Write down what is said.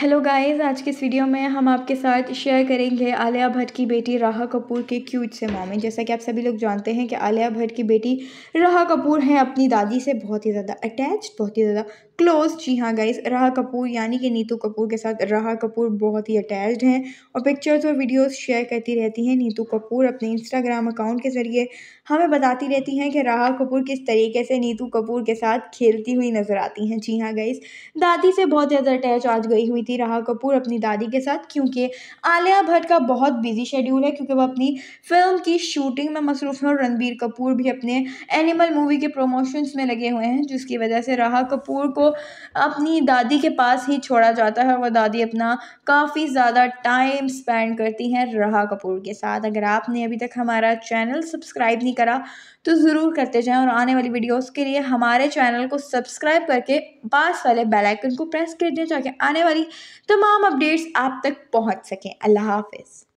hello guys आज के इस वीडियो में हम आपके साथ शेयर करेंगे आलिया भट्ट की बेटी राहा कपूर के क्यूट से मोमेंट जैसा कि आप सभी लोग जानते हैं कि आलिया भट्ट की बेटी राहा कपूर हैं अपनी दादी से बहुत ही ज़्यादा अटैच बहुत ही ज़्यादा क्लोज जी हाँ गाइस राहा कपूर यानी कि नीतू कपूर के साथ राहा कपूर बहुत ही अटैच्ड हैं और पिक्चर्स और वीडियोज़ शेयर करती रहती हैं नीतू कपूर अपने इंस्टाग्राम अकाउंट के ज़रिए हमें बताती रहती हैं कि राहा कपूर किस तरीके से नीतू कपूर के साथ खेलती हुई नज़र आती हैं जी हाँ गाइस दादी से बहुत ज़्यादा अटैच आज गई हुई थी राहा कपूर अपनी दादी के साथ क्योंकि आलिया भट्ट का बहुत बिजी शेड्यूल है क्योंकि वह अपनी फिल्म की शूटिंग में मसरूफ़ हैं और रणबीर कपूर भी अपने एनिमल मूवी के प्रोमोशंस में लगे हुए हैं जिसकी वजह से रहा कपूर को अपनी दादी के पास ही छोड़ा जाता है और वह दादी अपना काफ़ी ज़्यादा टाइम स्पेंड करती हैं रहा कपूर के साथ अगर आपने अभी तक हमारा चैनल सब्सक्राइब नहीं करा तो ज़रूर करते जाएं और आने वाली वीडियोस के लिए हमारे चैनल को सब्सक्राइब करके पास वाले बेल आइकन को प्रेस कर दें ताकि आने वाली तमाम अपडेट्स आप तक पहुंच सकें अल्लाह हाफिज़